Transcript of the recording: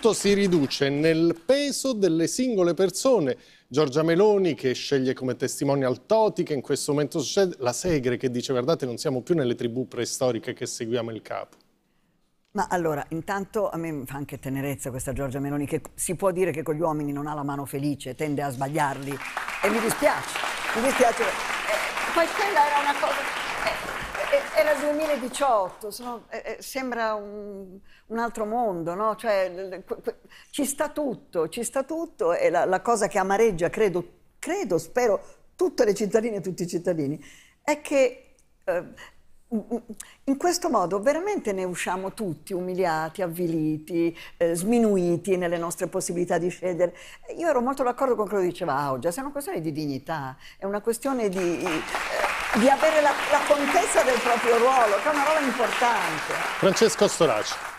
tutto si riduce nel peso delle singole persone. Giorgia Meloni che sceglie come testimonial Toti, che in questo momento succede, la Segre che dice guardate non siamo più nelle tribù preistoriche che seguiamo il capo. Ma allora, intanto a me fa anche tenerezza questa Giorgia Meloni che si può dire che con gli uomini non ha la mano felice, tende a sbagliarli e mi dispiace, mi dispiace. Eh, poi quella era una cosa 2018, sono, eh, eh, sembra un, un, altro mondo, no? cioè, ci sta tutto, ci sta tutto e la, la cosa che amareggia, credo, credo, spero, tutte le cittadine e tutti i cittadini, è che eh, in questo modo veramente ne usciamo tutti umiliati, avviliti, eh, sminuiti nelle nostre possibilità di scegliere. Io ero molto d'accordo con quello che diceva Augia, è una questione di dignità, è una questione di... Eh, di avere la, la contesa del proprio ruolo, che è una roba importante. Francesco Storaci.